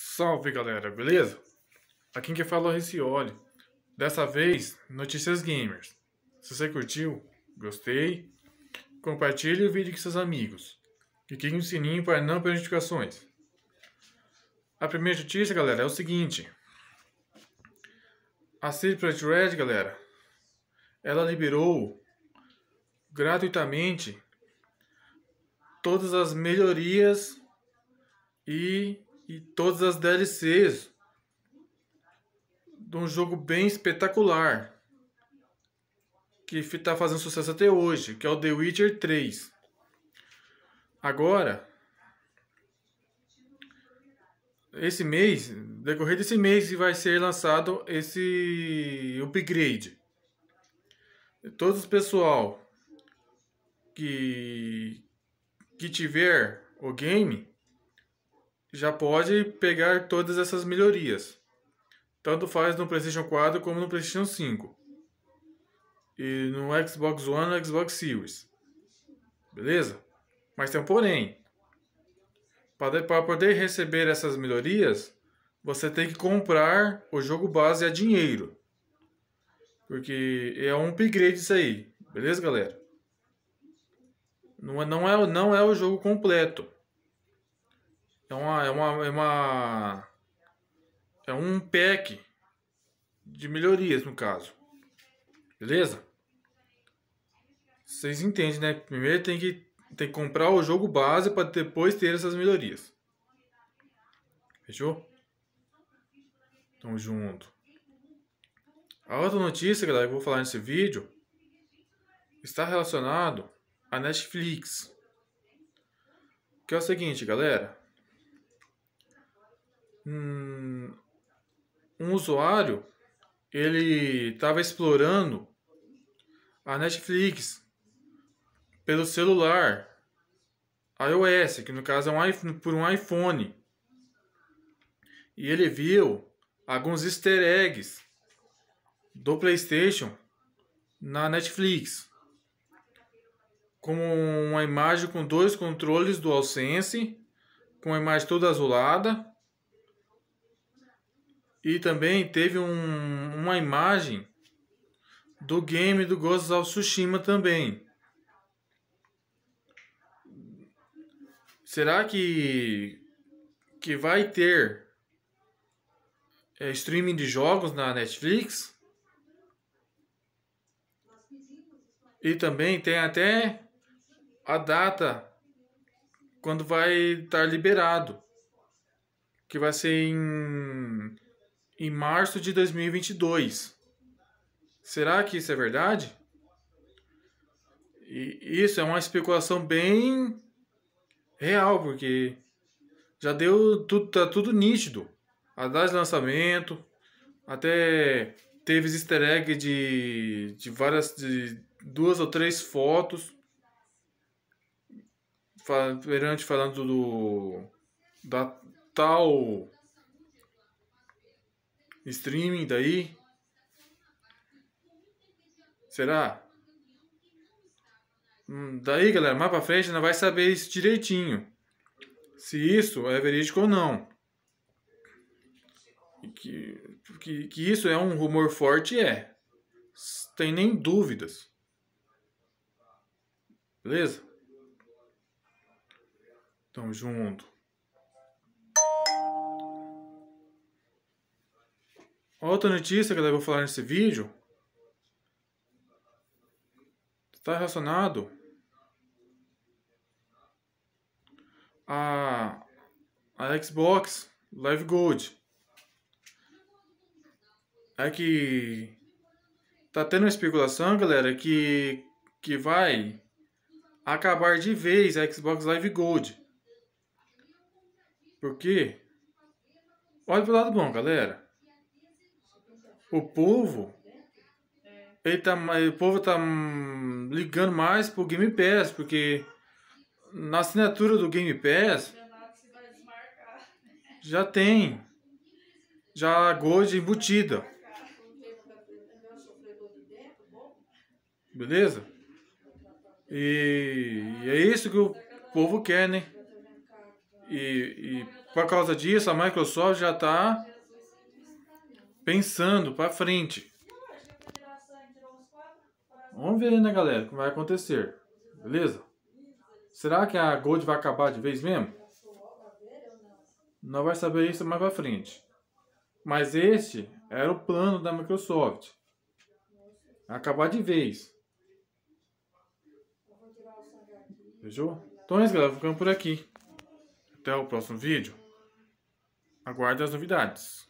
Salve galera, beleza? Aqui quem fala é o Ricioli. Dessa vez, notícias gamers. Se você curtiu, gostei, compartilhe o vídeo com seus amigos e clique no sininho para não perder notificações. A primeira notícia, galera, é o seguinte. A City Red, galera, ela liberou gratuitamente todas as melhorias e e todas as DLCs de um jogo bem espetacular que está fazendo sucesso até hoje, que é o The Witcher 3. Agora, esse mês, decorrer desse mês, vai ser lançado esse upgrade. Todo o pessoal que, que tiver o game já pode pegar todas essas melhorias. Tanto faz no PlayStation 4 como no PlayStation 5. E no Xbox One e no Xbox Series. Beleza? Mas tem um porém. Para poder receber essas melhorias, você tem que comprar o jogo base a dinheiro. Porque é um upgrade isso aí. Beleza, galera? Não é, não é, não é o jogo completo. É uma, é uma, é uma, é um pack de melhorias no caso. Beleza? Vocês entendem, né? Primeiro tem que, tem que comprar o jogo base para depois ter essas melhorias. Fechou? Tamo junto. A outra notícia, galera, que eu vou falar nesse vídeo está relacionado à Netflix. Que é o seguinte, galera um, usuário ele estava explorando a Netflix pelo celular iOS, que no caso é um iPhone, por um iPhone. E ele viu alguns easter eggs do PlayStation na Netflix. Como uma imagem com dois controles do AllSense, com a imagem toda azulada e também teve um, uma imagem do game do Ghost of Tsushima também. Será que que vai ter é, streaming de jogos na Netflix? E também tem até a data quando vai estar liberado, que vai ser em em março de 2022. Será que isso é verdade? E isso é uma especulação bem real, porque já deu tudo, tá tudo nítido. A data de lançamento, até teve easter egg de, de várias, de duas ou três fotos perante falando do da tal streaming daí? Será? Hum, daí, galera, mais pra frente não vai saber isso direitinho. Se isso é verídico ou não. Que, que, que isso é um rumor forte, é. Tem nem dúvidas. Beleza? Tamo junto. Outra notícia que eu vou falar nesse vídeo está relacionado a, a Xbox Live Gold. É que tá tendo uma especulação, galera, que, que vai acabar de vez a Xbox Live Gold. Porque, olha pro lado bom, galera o povo ele tá, o povo tá hum, ligando mais pro Game Pass, porque na assinatura do Game Pass já tem já gold embutida. Beleza? E, e, é isso que o povo quer, né? E, e por causa disso, a Microsoft já está pensando para frente. Vamos ver, né, galera, o que vai acontecer. Beleza? Será que a Gold vai acabar de vez mesmo? Não vai saber isso mais para frente. Mas este era o plano da Microsoft. Acabar de vez. Fechou? Então é isso, galera. ficando por aqui. Até o próximo vídeo. Aguarde as novidades.